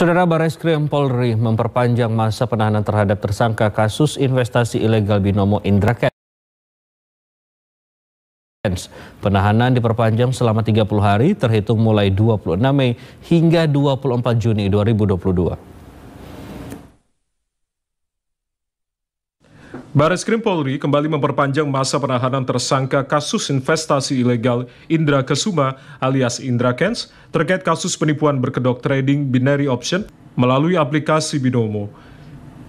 Saudara Baris Krim Polri memperpanjang masa penahanan terhadap tersangka kasus investasi ilegal binomo Indra Kents. Penahanan diperpanjang selama 30 hari terhitung mulai 26 Mei hingga 24 Juni 2022. Baris Krim Polri kembali memperpanjang masa penahanan tersangka kasus investasi ilegal Indra Kesuma alias Indra Kens terkait kasus penipuan berkedok trading binary option melalui aplikasi Binomo.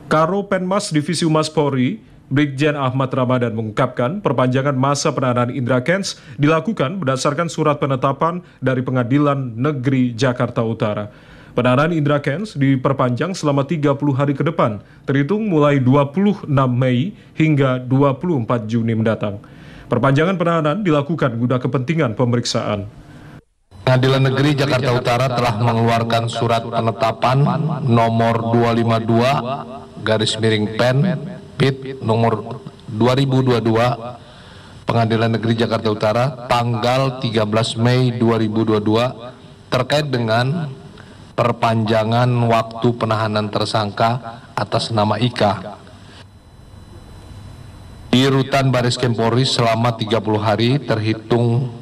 Karo Penmas Divisi Humas Polri, Brigjen Ahmad Ramadan mengungkapkan perpanjangan masa penahanan Indra Kens dilakukan berdasarkan surat penetapan dari Pengadilan Negeri Jakarta Utara. Penahanan Indra Kens diperpanjang selama 30 hari ke depan, terhitung mulai 26 Mei hingga 24 Juni mendatang. Perpanjangan penahanan dilakukan guna kepentingan pemeriksaan. Pengadilan Negeri Jakarta Utara telah mengeluarkan surat penetapan nomor 252 garis miring pen PIT nomor 2022 Pengadilan Negeri Jakarta Utara tanggal 13 Mei 2022 terkait dengan perpanjangan waktu penahanan tersangka atas nama Ika di rutan Baris Kempori selama 30 hari terhitung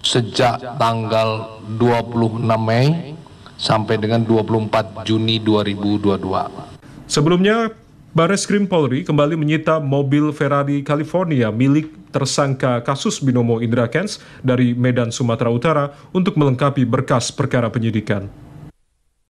sejak tanggal 26 Mei sampai dengan 24 Juni 2022. Sebelumnya, Baris Krim Polri kembali menyita mobil Ferrari California milik tersangka kasus binomo Indra Kens dari Medan, Sumatera Utara untuk melengkapi berkas perkara penyidikan.